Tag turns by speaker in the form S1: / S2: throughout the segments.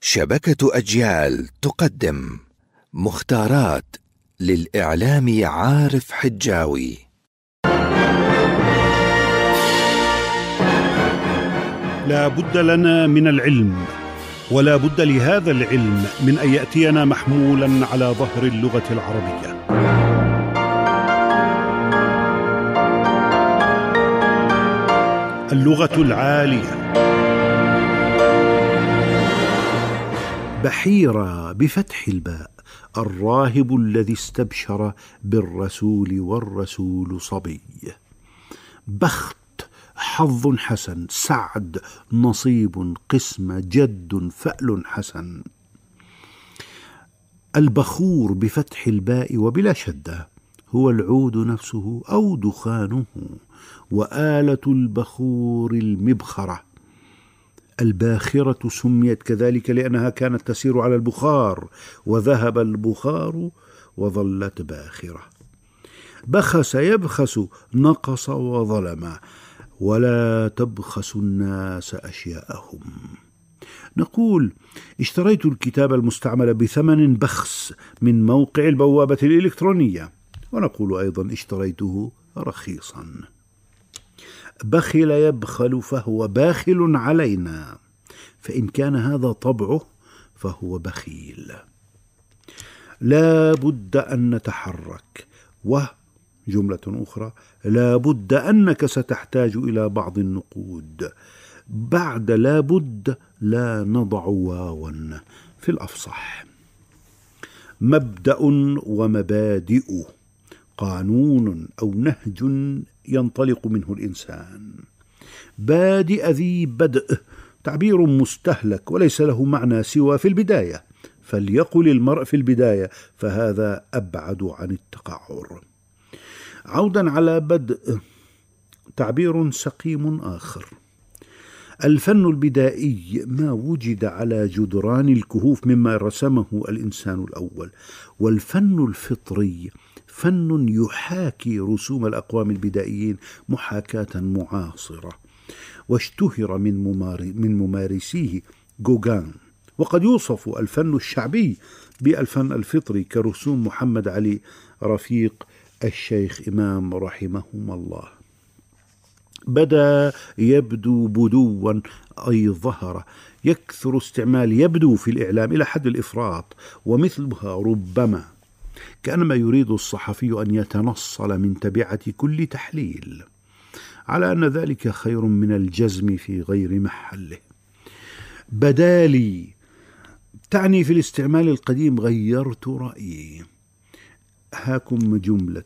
S1: شبكة أجيال تقدم مختارات للإعلام عارف حجاوي
S2: لا بد لنا من العلم ولا بد لهذا العلم من أن يأتينا محمولا على ظهر اللغة العربية
S1: اللغة العالية بحيرا بفتح الباء الراهب الذي استبشر بالرسول والرسول صبي بخت حظ حسن سعد نصيب قسم جد فال حسن البخور بفتح الباء وبلا شده هو العود نفسه او دخانه واله البخور المبخره الباخرة سميت كذلك لأنها كانت تسير على البخار وذهب البخار وظلت باخرة بخس يبخس نقص وظلم ولا تبخس الناس أشياءهم نقول اشتريت الكتاب المستعمل بثمن بخس من موقع البوابة الإلكترونية ونقول أيضا اشتريته رخيصا بخل يبخل فهو باخل علينا فان كان هذا طبعه فهو بخيل لا بد ان نتحرك و جمله اخرى لا بد انك ستحتاج الى بعض النقود بعد لا بد لا نضع واوا في الافصح مبدا ومبادئ قانون أو نهج ينطلق منه الإنسان بادئ ذي بدء تعبير مستهلك وليس له معنى سوى في البداية فليقل المرء في البداية فهذا أبعد عن التقعر عودا على بدء تعبير سقيم آخر الفن البدائي ما وجد على جدران الكهوف مما رسمه الانسان الاول والفن الفطري فن يحاكي رسوم الأقوام البدائيين محاكاة معاصرة واشتهر من, من ممارسيه جوجان وقد يوصف الفن الشعبي بالفن الفطري كرسوم محمد علي رفيق الشيخ إمام رحمهما الله بدا يبدو بدوا أي ظهر يكثر استعمال يبدو في الإعلام إلى حد الإفراط ومثلها ربما كانما يريد الصحفي ان يتنصل من تبعه كل تحليل على ان ذلك خير من الجزم في غير محله بدالي تعني في الاستعمال القديم غيرت رايي هاكم جمله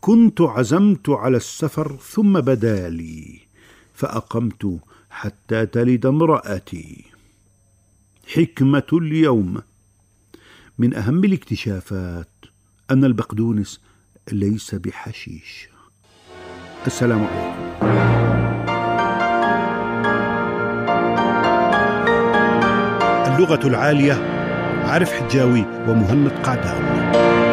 S1: كنت عزمت على السفر ثم بدالي فاقمت حتى تلد امراتي حكمه اليوم من أهم الاكتشافات أن البقدونس ليس بحشيش السلام عليكم
S2: اللغة العالية عارف حجاوي ومهند قعداوي